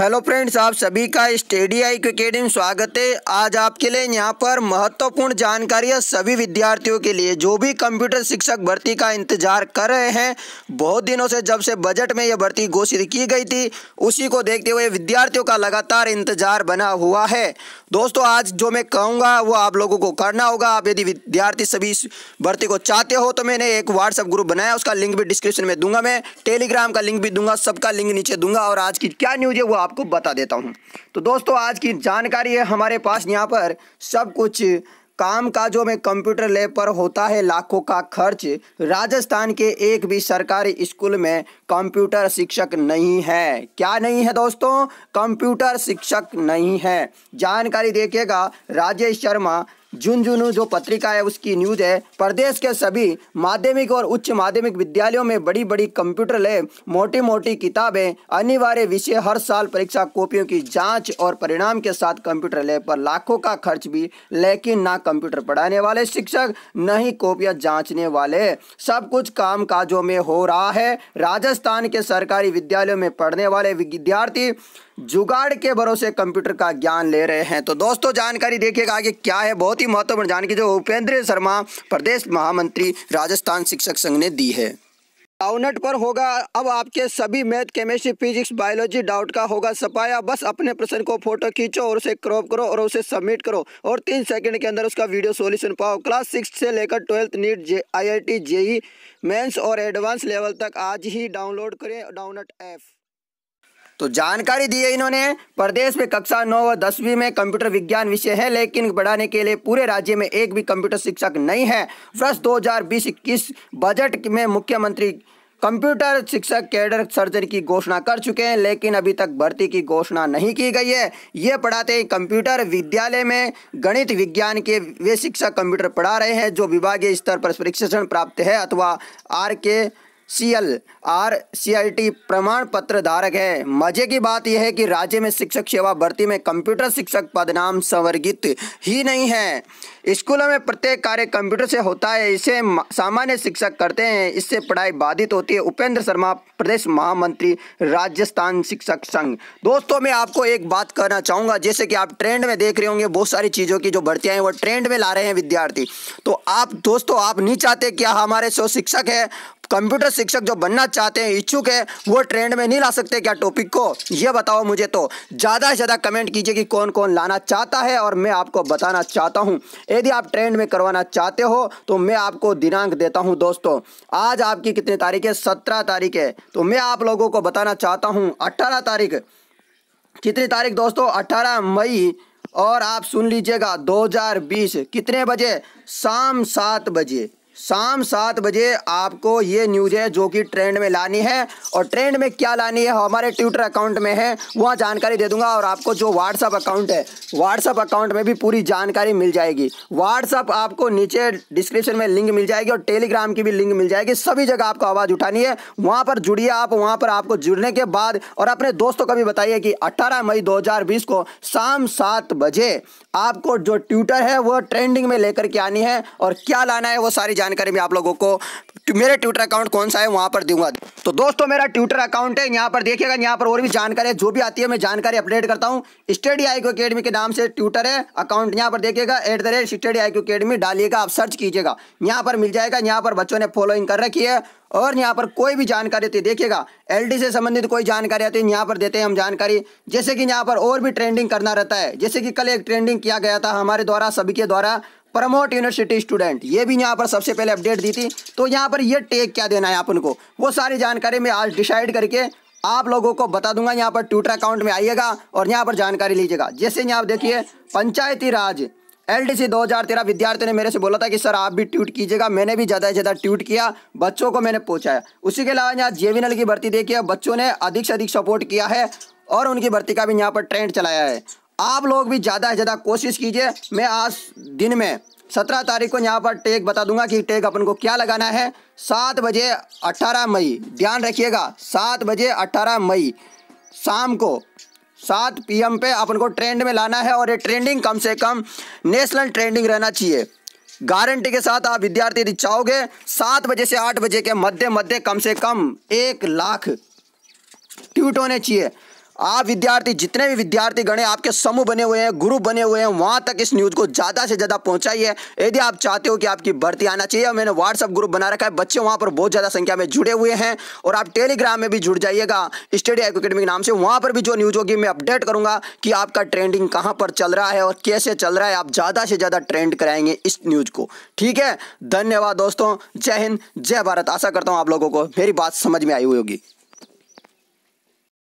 hello friends आप सभी का स्टेडी आई अकेडमी स्वागत है आज आपके लिए यहाँ पर महत्वपूर्ण जानकारियाँ सभी विद्यार्थियों के लिए जो भी कंप्यूटर शिक्षक भर्ती का इंतजार कर रहे हैं बहुत दिनों से जब से बजट में यह भर्ती घोषित की गई थी उसी को देखते हुए विद्यार्थियों का लगातार इंतजार बना हुआ है दोस्तों आज जो मैं कहूँगा वो आप लोगों को करना होगा आप यदि विद्यार्थी सभी भर्ती को चाहते हो तो मैंने एक व्हाट्सअप ग्रुप बनाया उसका लिंक भी डिस्क्रिप्शन में दूंगा मैं टेलीग्राम का लिंक भी दूंगा सबका लिंक नीचे दूंगा और आज की क्या न्यूज है वो आपको बता देता हूँ तो दोस्तों आज की जानकारी है हमारे पास यहाँ पर सब कुछ काम जो में कंप्यूटर लैब पर होता है लाखों का खर्च राजस्थान के एक भी सरकारी स्कूल में कंप्यूटर शिक्षक नहीं है क्या नहीं है दोस्तों कंप्यूटर शिक्षक नहीं है जानकारी देखिएगा राजेश शर्मा जून जून जो पत्रिका है उसकी न्यूज़ है प्रदेश के सभी माध्यमिक और उच्च माध्यमिक विद्यालयों में बड़ी बड़ी कंप्यूटर लैब मोटी मोटी किताबें अनिवार्य विषय हर साल परीक्षा कॉपियों की जांच और परिणाम के साथ कंप्यूटर लैब पर लाखों का खर्च भी लेकिन ना कंप्यूटर पढ़ाने वाले शिक्षक न ही कॉपियाँ जाँचने वाले सब कुछ काम काजों में हो रहा है राजस्थान के सरकारी विद्यालयों में पढ़ने वाले विद्यार्थी जुगाड़ के भरोसे कंप्यूटर का ज्ञान ले रहे हैं तो दोस्तों जानकारी देखिएगा आगे क्या है बहुत ही महत्वपूर्ण जानकारी जो उपेंद्र शर्मा प्रदेश महामंत्री राजस्थान शिक्षक संघ ने दी है डाउनट पर होगा अब आपके सभी math chemistry physics biology doubt का होगा सफाया बस अपने प्रश्न को फोटो खींचो और उसे क्रॉप करो और उसे सबमिट करो और तीन सेकंड के अंदर उसका वीडियो सॉल्यूशन पाओ क्लास सिक्स से लेकर twelfth NEET J I I T JEE mains और एडवांस लेवल तक आज ही डाउनलोड करें डाउनट ऐप तो जानकारी दी है इन्होंने प्रदेश में कक्षा नौ व दसवीं में कंप्यूटर विज्ञान विषय है लेकिन बढ़ाने के लिए पूरे राज्य में एक भी कंप्यूटर शिक्षक नहीं है वर्ष दो 21 बजट में मुख्यमंत्री कंप्यूटर शिक्षक कैडर सर्जन की घोषणा कर चुके हैं लेकिन अभी तक भर्ती की घोषणा नहीं की गई है ये पढ़ाते हैं कंप्यूटर विद्यालय में गणित विज्ञान के वे शिक्षक कंप्यूटर पढ़ा रहे हैं जो विभागीय स्तर पर प्रशिक्षण प्राप्त है अथवा R K C L R C I T प्रमाण पत्र धारक है मजे की बात यह है कि राज्य में शिक्षक सेवा भर्ती में कंप्यूटर शिक्षक पद नाम संवर्गित ही नहीं है स्कूलों में प्रत्येक कार्य कंप्यूटर से होता है इसे सामान्य शिक्षक करते हैं इससे पढ़ाई बाधित होती है उपेंद्र शर्मा प्रदेश महामंत्री राजस्थान शिक्षक संघ दोस्तों मैं आपको एक बात कहना चाहूँगा जैसे कि आप ट्रेंड में देख रहे होंगे बहुत सारी चीज़ों की जो भर्तियाँ हैं वो ट्रेंड में ला रहे हैं विद्यार्थी तो आप दोस्तों आप नहीं चाहते क्या हमारे जो शिक्षक है कंप्यूटर शिक्षक जो बनना चाहते हैं इच्छुक है वो ट्रेंड में नहीं ला सकते क्या टॉपिक को ये बताओ मुझे तो ज़्यादा से ज़्यादा कमेंट कीजिए कि कौन कौन लाना चाहता है और मैं आपको बताना चाहता हूँ यदि आप ट्रेंड में करवाना चाहते हो तो मैं आपको दिनांक देता हूँ दोस्तों आज आपकी कितनी तारीख है सत्रह तारीख है तो मैं आप लोगों को बताना चाहता हूँ अट्ठारह तारीख कितनी तारीख दोस्तों अट्ठारह मई और आप सुन लीजिएगा 2020 कितने बजे शाम सात बजे शाम सात बजे आपको ये न्यूज है जो कि ट्रेंड में लानी है और ट्रेंड में क्या लानी है हमारे ट्विटर अकाउंट में है वहाँ जानकारी दे दूंगा और आपको जो व्हाट्सअप अकाउंट है व्हाट्सअप अकाउंट में भी पूरी जानकारी मिल जाएगी व्हाट्सअप आपको नीचे डिस्क्रिप्शन में लिंक मिल जाएगी और टेलीग्राम की भी लिंक मिल जाएगी सभी जगह आपको आवाज़ उठानी है वहाँ पर जुड़िए आप वहाँ पर आपको जुड़ने के बाद और अपने दोस्तों को भी बताइए कि अट्ठारह मई दो को शाम सात बजे आपको जो ट्विटर है वो ट्रेंडिंग में लेकर के आनी है और क्या लाना है वो सारी जानकारी मैं आप लोगों को तो मेरे ट्विटर अकाउंट कौन सा है वहाँ पर दूंगा तो दोस्तों मेरा ट्विटर अकाउंट है यहाँ पर देखिएगा यहाँ पर और भी जानकारी जो भी आती है मैं जानकारी अपडेट करता हूँ स्टडी आई क्यू अकेडमी के नाम से ट्विटर है अकाउंट यहाँ पर देखिएगा at the rate study I Q academy डालिएगा आप सर्च कीजिएगा यहाँ पर मिल जाएगा यहाँ पर बच्चों ने फॉलोइंग कर रखी है और यहाँ पर कोई भी जानकारी होती है देखिएगा एल से संबंधित कोई जानकारी आती है यहाँ पर देते हैं हम जानकारी जैसे कि यहाँ पर और भी ट्रेंडिंग करना रहता है जैसे कि कल एक ट्रेंडिंग किया गया था हमारे द्वारा सभी के द्वारा प्रमोट यूनिवर्सिटी स्टूडेंट ये भी यहाँ पर सबसे पहले अपडेट दी थी तो यहाँ पर ये टेक क्या देना है अपन को वो सारी जानकारी मैं आज डिसाइड करके आप लोगों को बता दूंगा यहाँ पर ट्विटर अकाउंट में आइएगा और यहाँ पर जानकारी लीजिएगा जैसे यहाँ देखिए पंचायती राज एल डी सी दो हज़ार तेरह विद्यार्थियों ने मेरे से बोला था कि सर आप भी ट्वीट कीजिएगा मैंने भी ज़्यादा से ज़्यादा ट्वीट किया बच्चों को मैंने पहुँचाया उसी के अलावा यहाँ जे की भर्ती देखी है बच्चों ने अधिक से अधिक सपोर्ट किया है और उनकी भर्ती का भी यहाँ पर ट्रेंड चलाया है आप लोग भी ज़्यादा से ज़्यादा कोशिश कीजिए मैं आज दिन में सत्रह तारीख को यहाँ पर टेक बता दूंगा कि टेक अपन को क्या लगाना है सात बजे अट्ठारह मई ध्यान रखिएगा सात बजे अट्ठारह मई शाम को सात पीएम पे अपन को ट्रेंड में लाना है और ये ट्रेंडिंग कम से कम नेशनल ट्रेंडिंग रहना चाहिए गारंटी के साथ आप विद्यार्थी यदि चाहोगे सात बजे से आठ बजे के मध्य मध्य कम से कम एक लाख ट्यूट होने चाहिए आप विद्यार्थी जितने भी विद्यार्थी गणे आपके समूह बने हुए हैं ग्रुप बने हुए हैं वहाँ तक इस न्यूज़ को ज़्यादा से ज़्यादा पहुंचाइए यदि आप चाहते हो कि आपकी भर्ती आना चाहिए और मैंने व्हाट्सअप ग्रुप बना रखा है बच्चे वहाँ पर बहुत ज़्यादा संख्या में जुड़े हुए हैं और आप टेलीग्राम में भी जुड़ जाइएगा स्टडी एकेडमी के नाम से वहां पर भी जो न्यूज़ होगी मैं अपडेट करूंगा कि आपका ट्रेंडिंग कहाँ पर चल रहा है और कैसे चल रहा है आप ज़्यादा से ज़्यादा ट्रेंड कराएंगे इस न्यूज़ को ठीक है धन्यवाद दोस्तों जय हिंद जय भारत आशा करता हूँ आप लोगों को मेरी बात समझ में आई हुई होगी